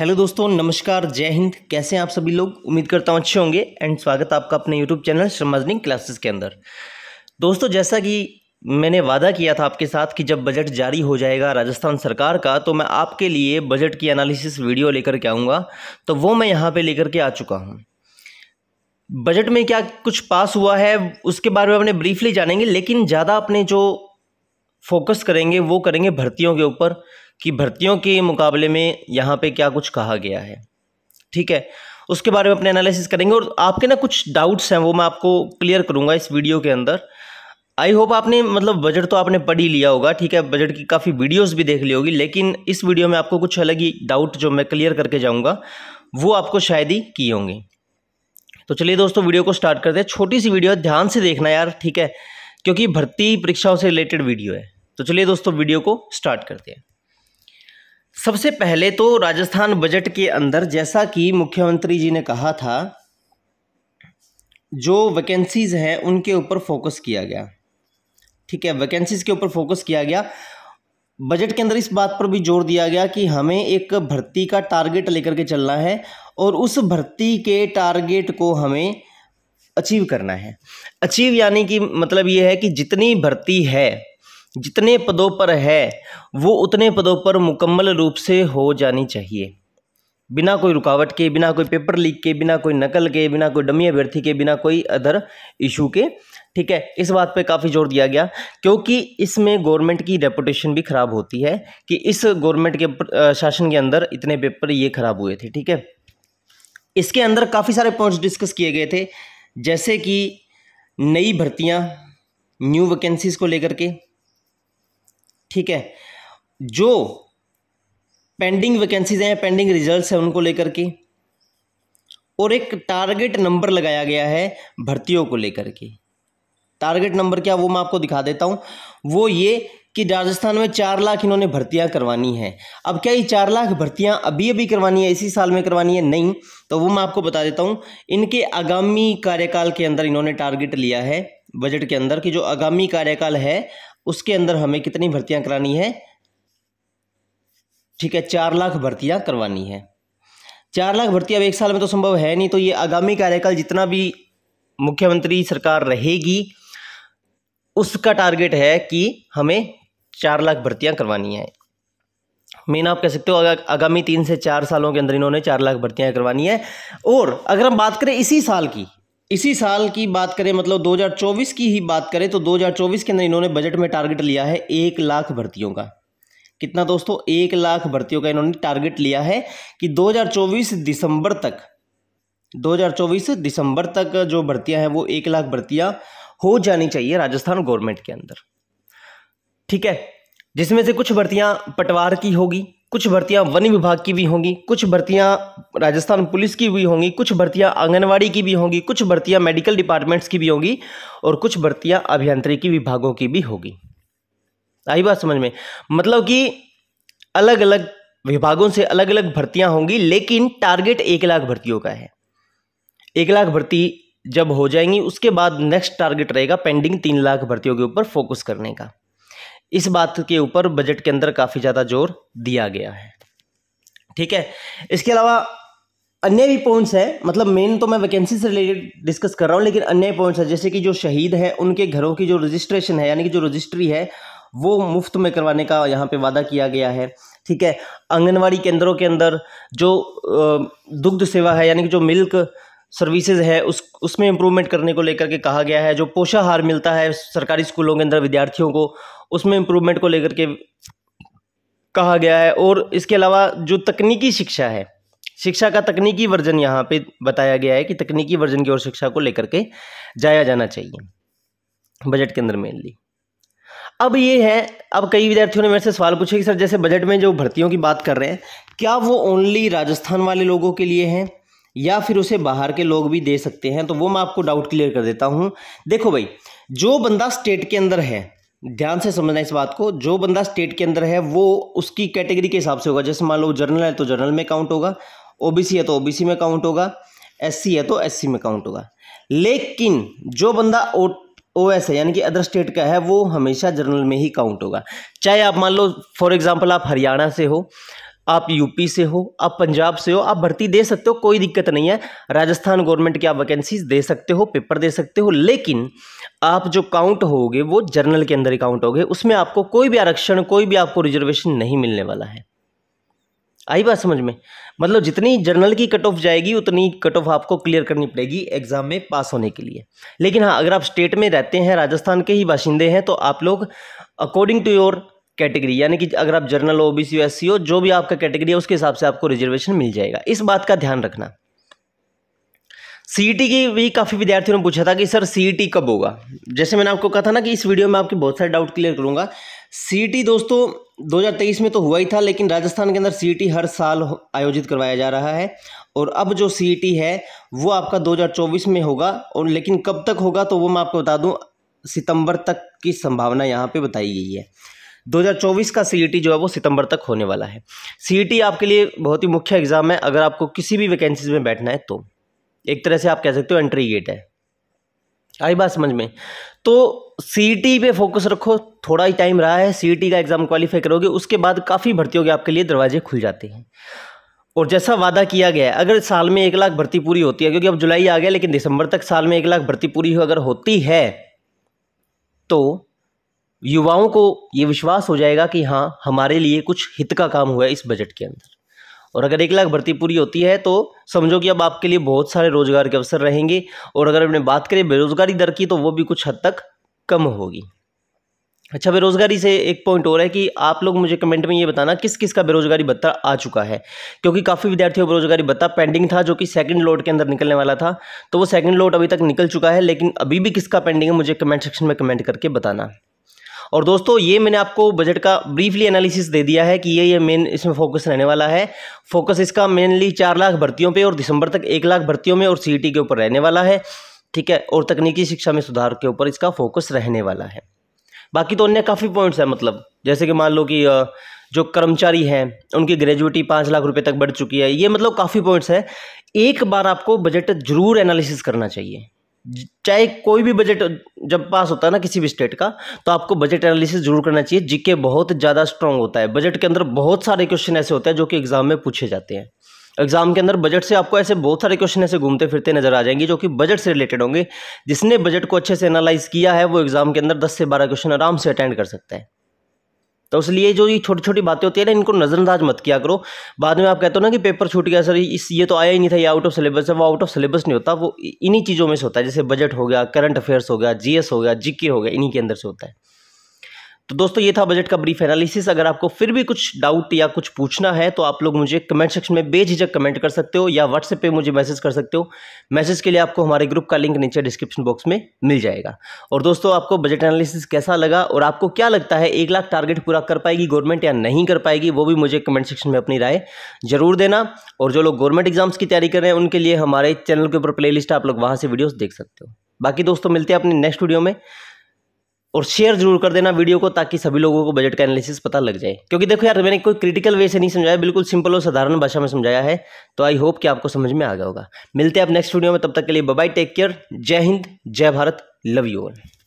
hello दोस्तों नमस्कार जय हिंद कैसे हैं आप सभी लोग उम्मीद करता हूँ अच्छे होंगे एंड स्वागत आपका अपने यूट्यूब चैनल श्रमजनिंग क्लासेस के अंदर दोस्तों जैसा कि मैंने वादा किया था आपके साथ कि जब बजट जारी हो जाएगा राजस्थान सरकार का तो मैं आपके लिए बजट की एनालिसिस वीडियो लेकर के आऊँगा तो वो मैं यहाँ पर लेकर के आ चुका हूँ बजट में क्या कुछ पास हुआ है उसके बारे में अपने ब्रीफली जानेंगे लेकिन ज़्यादा अपने जो फोकस करेंगे वो करेंगे भर्तियों के ऊपर कि भर्तियों के मुकाबले में यहाँ पे क्या कुछ कहा गया है ठीक है उसके बारे में अपने एनालिसिस करेंगे और आपके ना कुछ डाउट्स हैं वो मैं आपको क्लियर करूँगा इस वीडियो के अंदर आई होप आपने मतलब बजट तो आपने पढ़ ही लिया होगा ठीक है बजट की काफ़ी वीडियोज भी देख ली होगी लेकिन इस वीडियो में आपको कुछ अलग ही डाउट जो मैं क्लियर करके जाऊँगा वो आपको शायद ही किए होंगे तो चलिए दोस्तों वीडियो को स्टार्ट करते हैं छोटी सी वीडियो है ध्यान से देखना यार ठीक है क्योंकि भर्ती परीक्षाओं से रिलेटेड वीडियो है तो चलिए दोस्तों वीडियो को स्टार्ट करते हैं सबसे पहले तो राजस्थान बजट के अंदर जैसा कि मुख्यमंत्री जी ने कहा था जो वैकेंसीज़ हैं उनके ऊपर फोकस किया गया ठीक है वैकेंसीज़ के ऊपर फोकस किया गया बजट के अंदर इस बात पर भी जोर दिया गया कि हमें एक भर्ती का टारगेट लेकर के चलना है और उस भर्ती के टारगेट को हमें अचीव करना है अचीव यानी कि मतलब ये है कि जितनी भर्ती है जितने पदों पर है वो उतने पदों पर मुकम्मल रूप से हो जानी चाहिए बिना कोई रुकावट के बिना कोई पेपर लीक के बिना कोई नकल के बिना कोई डमी अभ्यर्थी के बिना कोई अदर इशू के ठीक है इस बात पे काफ़ी जोर दिया गया क्योंकि इसमें गवर्नमेंट की रेपुटेशन भी ख़राब होती है कि इस गवर्नमेंट के शासन के अंदर इतने पेपर ये ख़राब हुए थे ठीक है इसके अंदर काफ़ी सारे पॉइंट्स डिस्कस किए गए थे जैसे कि नई भर्तियाँ न्यू वैकेंसीज़ को लेकर के ठीक है जो पेंडिंग वैकेंसीज हैं पेंडिंग रिजल्ट्स हैं उनको लेकर के और एक टारगेट नंबर लगाया गया है भर्तियों को लेकर के टारगेट नंबर क्या वो मैं आपको दिखा देता हूँ वो ये कि राजस्थान में चार लाख इन्होंने भर्तियाँ करवानी हैं अब क्या ये चार लाख भर्तियाँ अभी अभी करवानी है इसी साल में करवानी है नहीं तो वो मैं आपको बता देता हूँ इनके आगामी कार्यकाल के अंदर इन्होंने टारगेट लिया है बजट के अंदर कि जो आगामी कार्यकाल है उसके अंदर हमें कितनी भर्तियां करानी है ठीक है चार लाख भर्तियां करवानी है चार लाख भर्ती अब एक साल में तो संभव है नहीं तो ये आगामी कार्यकाल जितना भी मुख्यमंत्री सरकार रहेगी उसका टारगेट है कि हमें चार लाख भर्तियां करवानी है मेन आप कह सकते हो आगामी तीन से चार सालों के अंदर इन्होंने चार लाख भर्तियां करवानी है और अगर हम बात करें इसी साल की इसी साल की बात करें मतलब 2024 की ही बात करें तो 2024 के अंदर इन्होंने बजट में टारगेट लिया है एक लाख भर्तियों का कितना दोस्तों एक लाख भर्तियों का इन्होंने टारगेट लिया है कि 2024 दिसंबर तक 2024 दिसंबर तक जो भर्तियां हैं वो एक लाख भर्तियां हो जानी चाहिए राजस्थान गवर्नमेंट के अंदर ठीक है जिसमें से कुछ भर्तियां पटवार की होगी कुछ भर्तियां वन विभाग की भी होंगी कुछ भर्तियां राजस्थान पुलिस की भी होंगी कुछ भर्तियां आंगनवाड़ी की भी होंगी कुछ भर्तियां मेडिकल डिपार्टमेंट्स की भी होंगी और कुछ भर्तियां अभियांत्रिकी विभागों की भी होगी आई बात समझ में मतलब कि अलग अलग विभागों से अलग अलग भर्तियां होंगी लेकिन टारगेट एक लाख भर्तियों का है एक लाख भर्ती जब हो जाएंगी उसके बाद नेक्स्ट टारगेट रहेगा पेंडिंग तीन लाख भर्तियों के ऊपर फोकस करने का इस बात के ऊपर बजट के अंदर काफ़ी ज़्यादा जोर दिया गया है ठीक है इसके अलावा अन्य भी पॉइंट्स है मतलब मेन तो मैं वैकेंसी से रिलेटेड डिस्कस कर रहा हूँ लेकिन अन्य पॉइंट्स है जैसे कि जो शहीद है उनके घरों की जो रजिस्ट्रेशन है यानी कि जो रजिस्ट्री है वो मुफ्त में करवाने का यहाँ पे वादा किया गया है ठीक है आंगनवाड़ी केंद्रों के अंदर जो दुग्ध सेवा है यानी कि जो मिल्क सर्विसेज है उस उसमें इम्प्रूवमेंट करने को लेकर के कहा गया है जो पोषाहार मिलता है सरकारी स्कूलों के अंदर विद्यार्थियों को उसमें इम्प्रूवमेंट को लेकर के कहा गया है और इसके अलावा जो तकनीकी शिक्षा है शिक्षा का तकनीकी वर्जन यहाँ पे बताया गया है कि तकनीकी वर्जन की ओर शिक्षा को लेकर के जाया जाना चाहिए बजट के अंदर मेनली अब ये है अब कई विद्यार्थियों ने मेरे से सवाल पूछे कि सर जैसे बजट में जो भर्तियों की बात कर रहे हैं क्या वो ओनली राजस्थान वाले लोगों के लिए हैं या फिर उसे बाहर के लोग भी दे सकते हैं तो वो मैं आपको डाउट क्लियर कर देता हूँ देखो भाई जो बंदा स्टेट के अंदर है ध्यान से समझना इस बात को जो बंदा स्टेट के अंदर है वो उसकी कैटेगरी के हिसाब से होगा जैसे मान लो जर्नल है तो जर्नल में काउंट होगा ओबीसी है तो ओबीसी में काउंट होगा एससी है तो एससी में काउंट होगा लेकिन जो बंदा ओ ओ एस है यानी कि अदर स्टेट का है वो हमेशा जर्नल में ही काउंट होगा चाहे आप मान लो फॉर एग्जाम्पल आप हरियाणा से हो आप यूपी से हो आप पंजाब से हो आप भर्ती दे सकते हो कोई दिक्कत नहीं है राजस्थान गवर्नमेंट की आप वैकेंसीज दे सकते हो पेपर दे सकते हो लेकिन आप जो काउंट होगे वो जर्नल के अंदर ही काउंट होगे उसमें आपको कोई भी आरक्षण कोई भी आपको रिजर्वेशन नहीं मिलने वाला है आई बात समझ में मतलब जितनी जर्नल की कट ऑफ जाएगी उतनी कट ऑफ आपको क्लियर करनी पड़ेगी एग्जाम में पास होने के लिए लेकिन हाँ अगर आप स्टेट में रहते हैं राजस्थान के ही बाशिंदे हैं तो आप लोग अकॉर्डिंग टू योर कैटेगरी यानी कि अगर आप general O B C S C हो जो भी आपका कैटेगरी है उसके हिसाब से आपको रिजर्वेशन मिल जाएगा इस बात का ध्यान रखना सी e की भी काफ़ी विद्यार्थियों ने पूछा था कि सर सी e कब होगा जैसे मैंने आपको कहा था ना कि इस वीडियो में आपके बहुत सारे डाउट क्लियर करूंगा सी e दोस्तों 2023 में तो हुआ ही था लेकिन राजस्थान के अंदर सी हर साल आयोजित करवाया जा रहा है और अब जो सी है वो आपका 2024 में होगा और लेकिन कब तक होगा तो वो मैं आपको बता दूँ सितंबर तक की संभावना यहाँ पर बताई गई है 2024 का सी e जो है वो सितंबर तक होने वाला है सी e आपके लिए बहुत ही मुख्य एग्ज़ाम है अगर आपको किसी भी वैकेंसी में बैठना है तो एक तरह से आप कह सकते हो एंट्री गेट है आई बात समझ में तो सी e पे फोकस रखो थोड़ा ही टाइम रहा है सी का एग्ज़ाम क्वालिफाई करोगे उसके बाद काफ़ी भर्तियों के आपके लिए दरवाजे खुल जाते हैं और जैसा वादा किया गया है अगर साल में एक लाख भर्ती पूरी होती है क्योंकि अब जुलाई आ गया लेकिन दिसंबर तक साल में एक लाख भर्ती पूरी हो अगर होती है तो युवाओं को ये विश्वास हो जाएगा कि हाँ हमारे लिए कुछ हित का काम हुआ है इस बजट के अंदर और अगर एक लाख भर्ती पूरी होती है तो समझो कि अब आपके लिए बहुत सारे रोज़गार के अवसर रहेंगे और अगर अपने बात करें बेरोज़गारी दर की तो वो भी कुछ हद तक कम होगी अच्छा बेरोज़गारी से एक पॉइंट और है कि आप लोग मुझे कमेंट में ये बताना किस किस का बेरोज़गारी भत्ता आ चुका है क्योंकि काफ़ी विद्यार्थियों का बेरोज़गारी भत्ता पेंडिंग था जो कि सेकंड लोड के अंदर निकलने वाला था तो वो सेकंड लोड अभी तक निकल चुका है लेकिन अभी भी किसका पेंडिंग है मुझे कमेंट सेक्शन में कमेंट करके बताना और दोस्तों ये मैंने आपको बजट का ब्रीफली एनालिसिस दे दिया है कि ये ये मेन इसमें फोकस रहने वाला है फोकस इसका मेनली चार लाख भर्तियों पे और दिसंबर तक एक लाख भर्तियों में और सी e के ऊपर रहने वाला है ठीक है और तकनीकी शिक्षा में सुधार के ऊपर इसका फोकस रहने वाला है बाकी तो अन्य काफ़ी पॉइंट्स हैं मतलब जैसे कि मान लो कि जो कर्मचारी हैं उनकी ग्रेजुएटी पाँच लाख रुपए तक बढ़ चुकी है ये मतलब काफ़ी पॉइंट्स है एक बार आपको बजट जरूर एनालिसिस करना चाहिए चाहे कोई भी बजट जब पास होता है ना किसी भी स्टेट का तो आपको बजट एनालिसिस जरूर करना चाहिए जीके बहुत ज़्यादा स्ट्रांग होता है बजट के अंदर बहुत सारे क्वेश्चन ऐसे होते हैं जो कि एग्ज़ाम में पूछे जाते हैं एग्जाम के अंदर बजट से आपको ऐसे बहुत सारे क्वेश्चन ऐसे घूमते फिरते नजर आ जाएंगे जो कि बजट से रिलेटेड होंगे जिसने बजट को अच्छे से एनालाइज किया है वो एग्जाम के अंदर दस से बारह क्वेश्चन आराम से अटेंड कर सकता है तो इसलिए जो ये छोटी छोटी बातें होती है ना इनको नज़रअंदाज मत किया करो बाद में आप कहते हो ना कि पेपर छूट गया सर इस ये तो आया ही नहीं था ये आउट ऑफ सिलेबस है वो आउट ऑफ सिलेबस नहीं होता वो इन्हीं चीज़ों में से होता है जैसे बजट हो गया करंट अफेयर्स हो गया जीएस हो गया जीके हो गया इन्हीं के अंदर से होता है तो दोस्तों ये था बजट का ब्रीफ एनालिसिस अगर आपको फिर भी कुछ डाउट या कुछ पूछना है तो आप लोग मुझे कमेंट सेक्शन में बेझिझक कमेंट कर सकते हो या व्हाट्सएप पे मुझे मैसेज कर सकते हो मैसेज के लिए आपको हमारे ग्रुप का लिंक नीचे डिस्क्रिप्शन बॉक्स में मिल जाएगा और दोस्तों आपको बजट एनालिसिस कैसा लगा और आपको क्या लगता है एक लाख टारगेट पूरा कर पाएगी गवर्नमेंट या नहीं कर पाएगी वो भी मुझे कमेंट सेक्शन में अपनी राय जरूर देना और जो लोग गवर्नमेंट एग्जाम्स की तैयारी कर रहे हैं उनके लिए हमारे चैनल के ऊपर प्ले आप लोग वहाँ से वीडियोज़ देख सकते हो बाकी दोस्तों मिलते हैं अपने नेक्स्ट वीडियो में और शेयर जरूर कर देना वीडियो को ताकि सभी लोगों को बजट का एनालिसिस पता लग जाए क्योंकि देखो यार मैंने कोई क्रिटिकल वे से नहीं समझाया बिल्कुल सिंपल और साधारण भाषा में समझाया है तो आई होप कि आपको समझ में आ गया होगा मिलते हैं आप नेक्स्ट वीडियो में तब तक के लिए बाय टेक केयर जय हिंद जय भारत लव यू ऑल